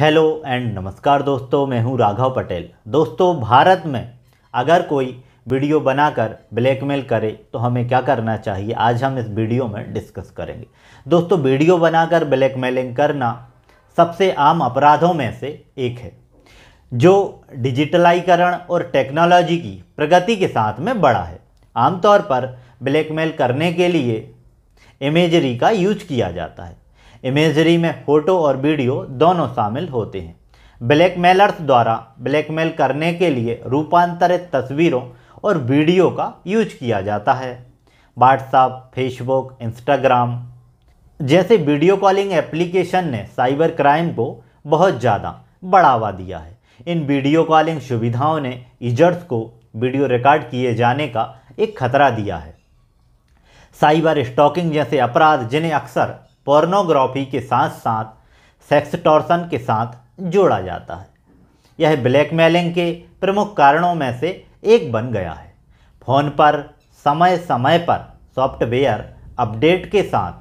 hello and नमस्कार दोस्तों मैं हूं राघव पटेल दोस्तों भारत में अगर कोई वीडियो बनाकर ब्लैकमेल करे तो हमें क्या करना चाहिए आज हम इस वीडियो में डिस्कस करेंगे दोस्तों वीडियो बनाकर ब्लैकमेलिंग करना सबसे आम अपराधों में से एक है जो डिजिटलाइकरण और टेक्नोलॉजी की प्रगति के साथ में बड़ा है आमतौर पर ब्लैकमेल करने के लिए इमेजरी का यूज किया जाता है इमेजरी में फ़ोटो और वीडियो दोनों शामिल होते हैं ब्लैकमेलर्स द्वारा ब्लैकमेल करने के लिए रूपांतरित तस्वीरों और वीडियो का यूज किया जाता है व्हाट्सअप फेसबुक इंस्टाग्राम जैसे वीडियो कॉलिंग एप्लीकेशन ने साइबर क्राइम को बहुत ज़्यादा बढ़ावा दिया है इन वीडियो कॉलिंग सुविधाओं ने यूजर्स को वीडियो रिकॉर्ड किए जाने का एक खतरा दिया है साइबर स्टॉकिंग जैसे अपराध जिन्हें अक्सर पोर्नोग्राफी के साथ साथ सेक्स टॉर्सन के साथ जोड़ा जाता है यह ब्लैकमेलिंग के प्रमुख कारणों में से एक बन गया है फ़ोन पर समय समय पर सॉफ्टवेयर अपडेट के साथ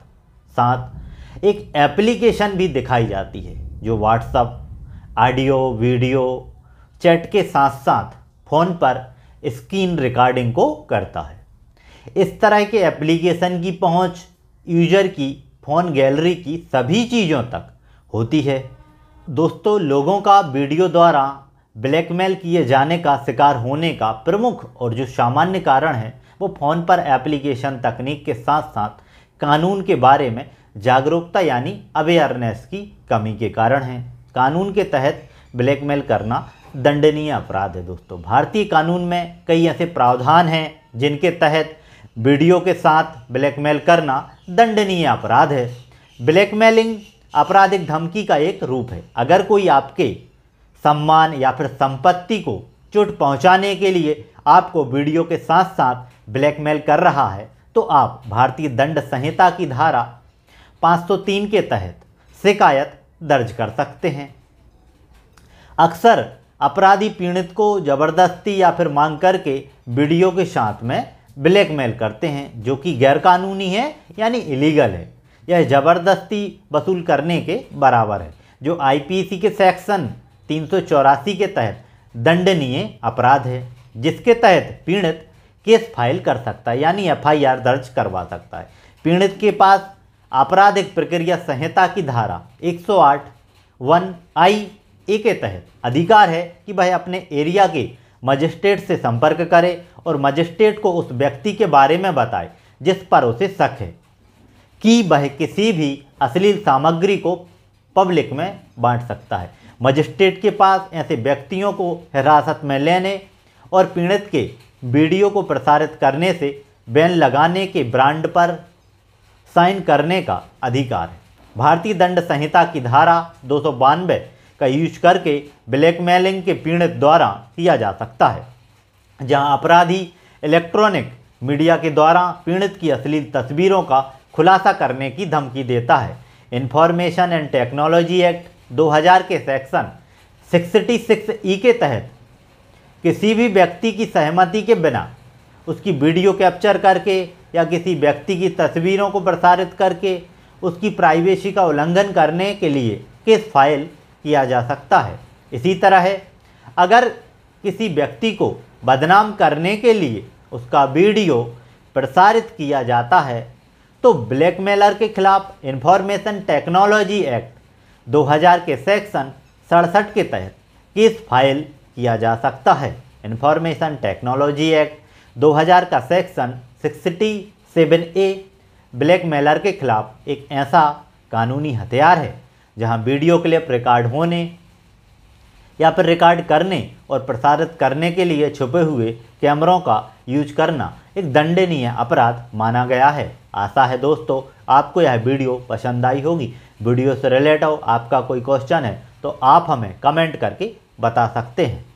साथ एक एप्लीकेशन भी दिखाई जाती है जो व्हाट्सअप ऑडियो वीडियो चैट के साथ साथ फ़ोन पर स्क्रीन रिकॉर्डिंग को करता है इस तरह के एप्लीकेशन की पहुंच यूजर की फ़ोन गैलरी की सभी चीज़ों तक होती है दोस्तों लोगों का वीडियो द्वारा ब्लैकमेल किए जाने का शिकार होने का प्रमुख और जो सामान्य कारण है वो फ़ोन पर एप्लीकेशन तकनीक के साथ साथ कानून के बारे में जागरूकता यानी अवेयरनेस की कमी के कारण है कानून के तहत ब्लैकमेल करना दंडनीय अपराध है दोस्तों भारतीय कानून में कई ऐसे प्रावधान हैं जिनके तहत वीडियो के साथ ब्लैकमेल करना दंडनीय अपराध है ब्लैकमेलिंग आपराधिक धमकी का एक रूप है अगर कोई आपके सम्मान या फिर संपत्ति को चोट पहुंचाने के लिए आपको वीडियो के साथ साथ ब्लैकमेल कर रहा है तो आप भारतीय दंड संहिता की धारा 503 के तहत शिकायत दर्ज कर सकते हैं अक्सर अपराधी पीड़ित को जबरदस्ती या फिर मांग करके वीडियो के साथ में ब्लैकमेल करते हैं जो कि गैरकानूनी है यानी इलीगल है यह ज़बरदस्ती वसूल करने के बराबर है जो आईपीसी के सेक्शन तीन के तहत दंडनीय अपराध है जिसके तहत पीड़ित केस फाइल कर सकता है यानी एफआईआर दर्ज करवा सकता है पीड़ित के पास आपराधिक प्रक्रिया संहिता की धारा 108 वन आई ए के तहत अधिकार है कि वह अपने एरिया के मजिस्ट्रेट से संपर्क करे और मजिस्ट्रेट को उस व्यक्ति के बारे में बताए जिस पर उसे शक है कि वह किसी भी अश्लील सामग्री को पब्लिक में बांट सकता है मजिस्ट्रेट के पास ऐसे व्यक्तियों को हिरासत में लेने और पीड़ित के वीडियो को प्रसारित करने से बैन लगाने के ब्रांड पर साइन करने का अधिकार है भारतीय दंड संहिता की धारा दो का यूज करके ब्लैकमेलिंग के पीड़ित द्वारा किया जा सकता है जहां अपराधी इलेक्ट्रॉनिक मीडिया के द्वारा पीड़ित की असली तस्वीरों का खुलासा करने की धमकी देता है इंफॉर्मेशन एंड टेक्नोलॉजी एक्ट 2000 के सेक्शन 66 ई के तहत किसी भी व्यक्ति की सहमति के बिना उसकी वीडियो कैप्चर करके या किसी व्यक्ति की तस्वीरों को प्रसारित करके उसकी प्राइवेसी का उल्लंघन करने के लिए केस फाइल किया जा सकता है इसी तरह है अगर किसी व्यक्ति को बदनाम करने के लिए उसका वीडियो प्रसारित किया जाता है तो ब्लैकमेलर के खिलाफ इंफॉर्मेशन टेक्नोलॉजी एक्ट 2000 के सेक्शन सड़सठ के तहत केस फाइल किया जा सकता है इंफॉर्मेशन टेक्नोलॉजी एक्ट 2000 का section sixty seven A blackmailer के खिलाफ एक ऐसा कानूनी हथियार है जहां वीडियो क्लिप रिकॉर्ड होने या फिर रिकॉर्ड करने और प्रसारित करने के लिए छुपे हुए कैमरों का यूज करना एक दंडनीय अपराध माना गया है आशा है दोस्तों आपको यह वीडियो पसंद आई होगी वीडियो से रिलेटेड आपका कोई क्वेश्चन है तो आप हमें कमेंट करके बता सकते हैं